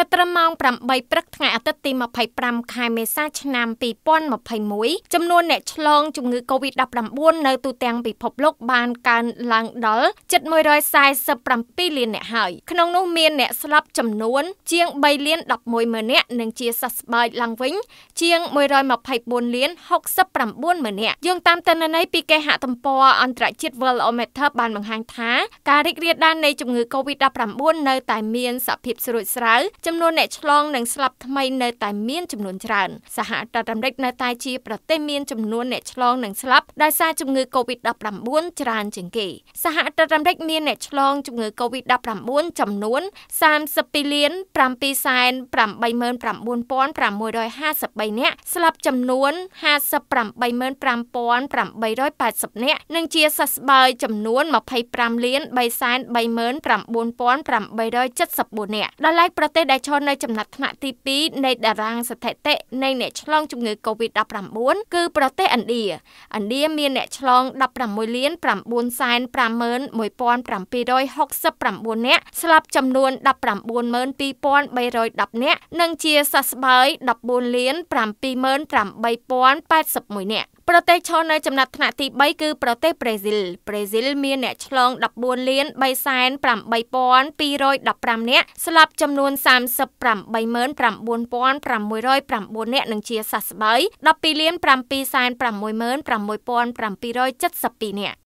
គិតត្រឹមម៉ោង8ព្រឹកថ្ងៃអាទិត្យទី25ខែមេសា ឆ្នាំ2021ចំនួនអ្នកឆ្លងជំងឺ Covid-19 នៅទូទាំងពិភពលោកបានកើនឡើងដល់ជិត147លានអ្នកហើយក្នុងនោះមានអ្នកស្លាប់ចំនួនជាង3លាន11ម៉ឺននាក់និងជាសះស្បើយឡើងវិញជាង124លាន69ម៉ឺននាក់យោងតាមទិន្នន័យពីគេហទំព័រអន្តរជាតិ Worldometer បានបង្ហាញថាការរីករាលដាលនៃជំងឺ Covid-19 នៅតែមានសភាពស្រួចស្រាវចំនួនអ្នកឆ្លងនិងស្លាប់ថ្មីនៅតែមានចំនួនច្រើនសហរដ្ឋអាមេរិកនៅតែជាប្រទេសមានចំនួនអ្នកឆ្លងនិងស្លាប់ដោយសារជំងឺ Covid-19 ច្រើនជាងគេសហរដ្ឋអាមេរិកមានអ្នកឆ្លងជំងឺ Covid-19 ចំនួន32លាន7,089,653នាក់ស្លាប់ចំនួន58,5880នាក់និងជាសះស្បើយចំនួន25លាន339,874នាក់ដល់ឡែកប្រទេសដែលឈរនៅចំណាត់ថ្នាក់ទី2នៃតារាង ស្ថិតិនៃអ្នកឆ្លង ជំងឺ Covid-19 គឺប្រទេសឥណ្ឌាឥណ្ឌាមានអ្នកឆ្លង16លាន9,51769នាក់ស្លាប់ចំនួន192,310នាក់និង ជាសះស្បើយ14លាន78081នាក់ប្រទេសឈរនៅចំណាត់ថ្នាក់ទី3គឺប្រទេសប្រេស៊ីលប្រេស៊ីលមានអ្នកឆ្លង14លាន38215នាក់ស្លាប់ចំនួន389609នាក់និងជាសះស្បើយ12លាន7616772នាក់